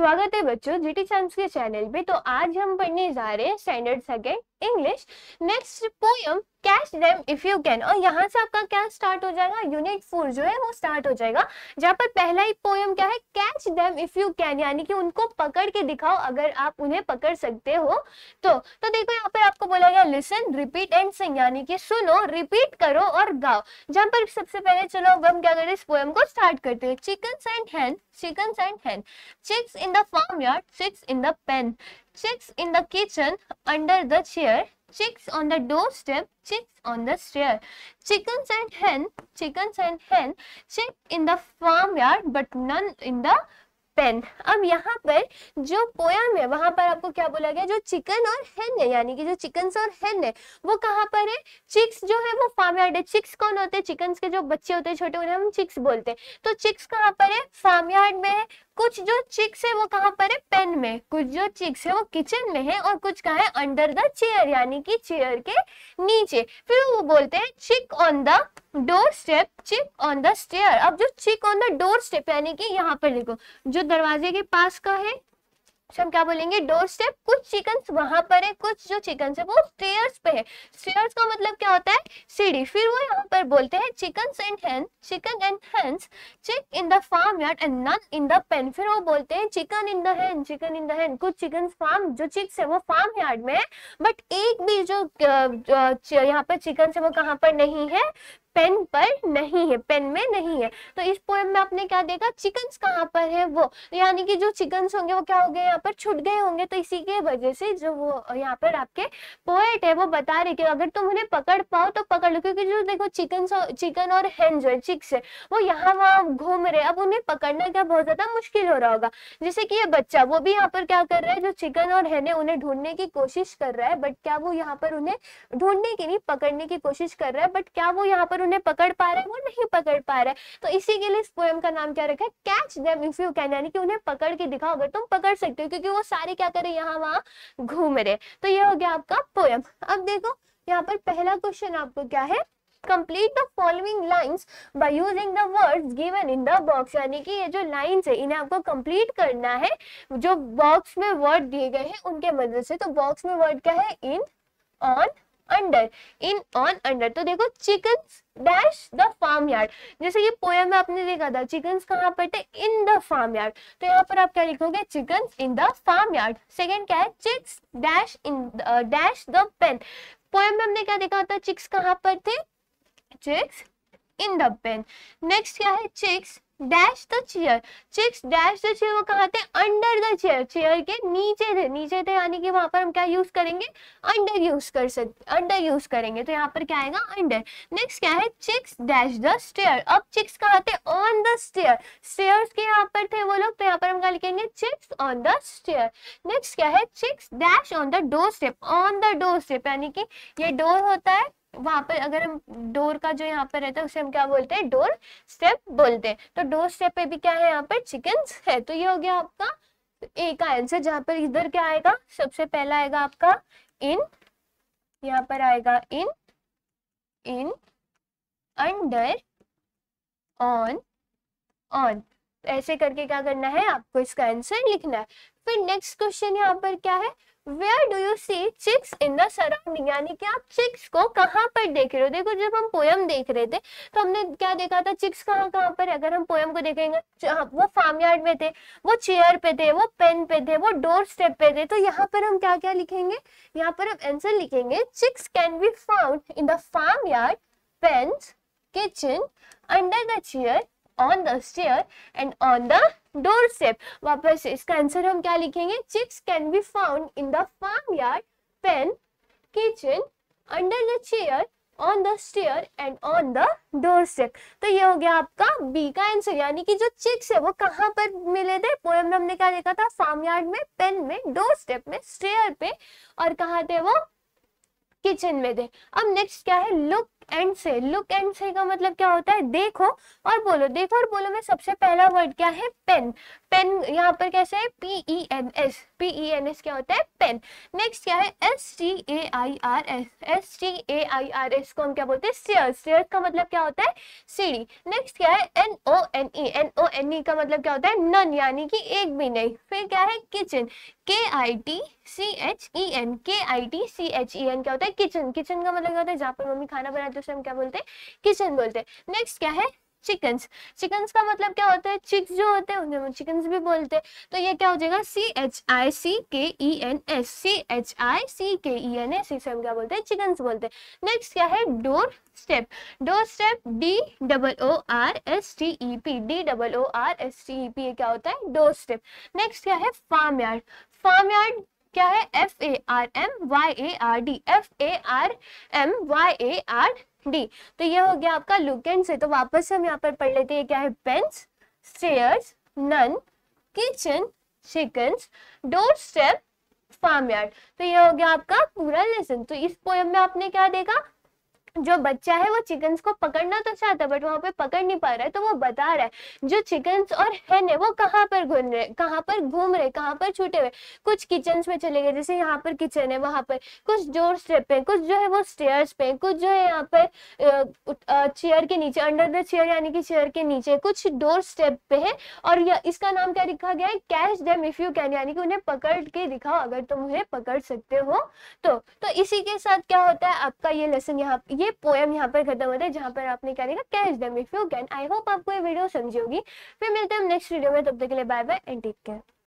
स्वागत है बच्चों जीटी चांस के चैनल पे तो आज हम पढ़ने जा रहे हैं standard second English next poem catch them if you can और यहाँ से आपका क्या स्टार्ट हो जाएगा यूनिट फोर जो है वो स्टार्ट हो जाएगा जहाँ पर पहला ही पोयम क्या है catch them if you can यानी कि उनको पकड़ के दिखाओ अगर आप उन्हें पकड़ सकते हो तो तो देखो यहाँ पर आपको बोला गया लिसन रिपीट एंड सिंग यानी कि सुनो रिपीट करो और गाओ जहाँ पर सबसे पहले चलो अब हम क्या करें इस पोयम को स्टार्ट करते हैं चिकन्स एंड हैं चिकन्स एंड हैं chicks in the farmyard chicks in the pen chicks in the kitchen, under the chair, chicks on the doorstep, chicks on the stair, chickens and hen, chickens and hen, chick in the farmyard but none in the pen अब यहाँ पर जो poem है वहां पर आपको क्या बोला गया जो चिकन और हेन है यानी कि जो चिकन और हेन है वो कहाँ पर है चिक्स जो है वो यार्ड है चिक्स कौन होते हैं चिकन के जो बच्चे होते हैं छोटे उन्हें हम चिक्स बोलते हैं तो चिक्स कहाँ पर है फार्म यार्ड में है कुछ जो चिक्स है वो कहाँ पर है पेन में कुछ जो चिक्स है वो किचन में है और कुछ कहा है अंडर द चेयर यानी कि चेयर के नीचे फिर वो बोलते हैं chick on the doorstep chick on the stair अब जो चिक ऑन द डोर स्टेप यानी कि यहाँ पर देखो जो दरवाजे के पास का है सो हम क्या बोलेंगे डोर स्टेप कुछ चिकन वहां पर है कुछ जो चिकन है वो स्टेयर्स पे है स्टेयर्स का मतलब क्या होता है सीढ़ी फिर वो यहाँ पर बोलते हैं chicken and hen chicken and hens chick in the farmyard and none in the pen फिर वो बोलते हैं chicken in the hen chicken in the hen कुछ चिकन फार्म जो चिक्स है वो फार्म यार्ड में है बट एक भी जो, यहाँ पर चिकन है वो कहाँ पर नहीं है पेन पर नहीं है पेन में नहीं है तो इस पोएम में आपने क्या देखा चिकन कहाँ पर है वो यानी कि जो चिकन होंगे वो क्या हो गए यहाँ पर छुट गए होंगे तो इसी के वजह से जो वो यहाँ पर आपके पोएट है वो बता रहे कि अगर तुम उन्हें पकड़ पाओ तो पकड़ लो क्योंकि जो देखो चिकन चिकन और हैन जो है चिक्स है वो यहाँ वहाँ घूम रहे अब उन्हें पकड़ना क्या बहुत ज्यादा मुश्किल हो रहा होगा जैसे कि ये बच्चा वो भी यहाँ पर क्या कर रहा है जो चिकन और हेन है उन्हें ढूंढने की कोशिश कर रहा है बट क्या वो यहाँ पर उन्हें ढूंढने की नहीं पकड़ने की कोशिश कर रहा है बट क्या वो यहाँ पर उन्हें पकड़ पा रहा है वो नहीं पकड़ पा रहा है तो इसी के लिए इस पोएम का नाम क्या रखा है catch them if you can यानी कि उन्हें पकड़ के दिखाओ अगर तुम पकड़ सकते हो क्योंकि वो सारे क्या करे यहाँ वहाँ घूम रहे तो ये हो गया आपका पोयम अब देखो यहाँ पर पहला क्वेश्चन आपको क्या है complete the following lines by using the words given in the box यानी कि ये जो lines है इन्हें आपको कंप्लीट करना है जो बॉक्स में वर्ड दिए गए हैं उनके मदद से तो बॉक्स में वर्ड क्या है in on under in on under तो देखो chicken dash the farmyard जैसे ये पोएम में आपने देखा था चिकन कहाँ पर थे इन द फार्म यार्ड तो यहाँ पर आप क्या लिखोगे chicken in the farmyard second क्या है chicks dash in dash the pen poem में हमने क्या देखा था चिक्स कहाँ पर थे chicks in the pen next क्या है chicks dash the chair chicks dash the chair वो कहा थे अंडर द चेयर चेयर के नीचे थे नीचे थे यानी कि वहां पर हम क्या यूज करेंगे अंडर यूज कर सकते अंडर यूज करेंगे तो यहाँ पर क्या आएगा अंडर नेक्स्ट क्या है चिक्स डैश द स्टेयर अब चिक्स कहा थे ऑन द स्टेयर स्टेयर के यहाँ पर थे वो लोग तो यहाँ पर हम क्या लिखेंगे chicks on the stair next क्या है chicks dash on the doorstep on the doorstep यानी कि ये डोर होता है वहां पर अगर हम डोर का जो यहाँ पर रहता है उसे हम क्या बोलते हैं डोर स्टेप बोलते हैं तो डोर स्टेप पे भी क्या है यहाँ पर चिकन है तो ये हो गया आपका ए का आंसर जहाँ पर इधर क्या आएगा सबसे पहला आएगा आपका इन यहाँ पर आएगा in in under on on ऐसे करके क्या करना है आपको इसका आंसर लिखना है फिर नेक्स्ट क्वेश्चन यहाँ पर क्या है where do you see chicks in the surrounding यानी कि आप चिक्स को कहाँ पर देख रहे हो देखो जब हम पोयम देख रहे थे तो हमने क्या देखा था चिक्स कहाँ कहाँ पर अगर हम पोयम को देखेंगे हाँ, वो फार्म यार्ड में थे वो चेयर पे थे वो पेन पे थे वो डोर स्टेप पे थे तो यहाँ पर हम क्या क्या लिखेंगे यहाँ पर हम आंसर लिखेंगे chicks can be found in the farmyard pen kitchen under the chair on the stair and on the doorstep वापस इसका आंसर हम क्या लिखेंगे chicks can be found in the farmyard pen kitchen under the chair on the stair and on the doorstep तो ये हो गया आपका बी का आंसर यानी कि जो चिक्स है वो कहाँ पर मिले थे पोएम हमने क्या देखा था फार्म यार्ड में पेन में डोर स्टेप में स्टेयर पे और कहा थे वो किचन में थे अब नेक्स्ट क्या है look and say look and say का मतलब क्या होता है देखो और बोलो देखो और बोलो में सबसे पहला वर्ड क्या है पेन पेन यहाँ पर कैसे है P E N S P E N S क्या होता है पेन नेक्स्ट क्या है S T A I R S S T A I R S को हम क्या बोलते हैं स्टेयर स्टेयर का मतलब क्या होता है सीढ़ी नेक्स्ट क्या है N O N E N O N E का मतलब क्या होता है नन यानी कि एक भी नहीं फिर क्या है kitchen K I T C H E N K I T C H E N क्या होता है किचन किचन का मतलब क्या होता है जहाँ पर मम्मी खाना बनाती है उसे हम क्या बोलते हैं किचन बोलते हैं नेक्स्ट क्या है चिकन्स चिकन्स का मतलब क्या होता है चिक्स जो होते हैं उन्हें चिकन्स भी बोलते हैं तो ये क्या हो जाएगा सी H I C K E N S C H I C K E N S इसे हम क्या बोलते हैं चिकन्स बोलते हैं नेक्स्ट क्या है doorstep doorstep D double O R S T E P D double O R S T E P ये क्या होता है डोर स्टेप नेक्स्ट क्या है फार्म यार्ड फार्म यार्ड क्या है F A R M Y A R D F A R M Y A R D तो ये हो गया आपका लुक एंड से तो वापस हम यहाँ पर पढ़ लेते हैं क्या है pens stairs none kitchen chickens doorstep farmyard तो ये हो गया आपका पूरा लेसन तो इस पोएम में आपने क्या देखा जो बच्चा है वो चिकन्स को पकड़ना तो चाहता है बट वहां पे पकड़ नहीं पा रहा है तो वो बता रहा है जो चिकन्स और हेन है वो कहाँ पर घूम रहे कहाँ पर घूम रहे कहाँ पर छूटे हुए कुछ किचन में चले गए जैसे यहाँ पर किचन है वहां पर कुछ डोर स्टेप पे कुछ जो है वो स्टेयर्स पे कुछ जो है यहाँ पर चेयर के नीचे अंडर द चेयर यानी कि चेयर के नीचे कुछ डोर स्टेप पे है और इसका नाम क्या लिखा गया है catch them if you can यानी कि उन्हें पकड़ के दिखाओ अगर तुम उन्हें पकड़ सकते हो तो, तो इसी के साथ क्या होता है आपका ये लेसन यहाँ ये पोएम यहाँ पर खत्म होता है जहां पर आपने क्या देखा catch them if you can I hope आपको ये वीडियो समझी होगी फिर मिलते हैं नेक्स्ट वीडियो में तब तक के लिए bye bye and take care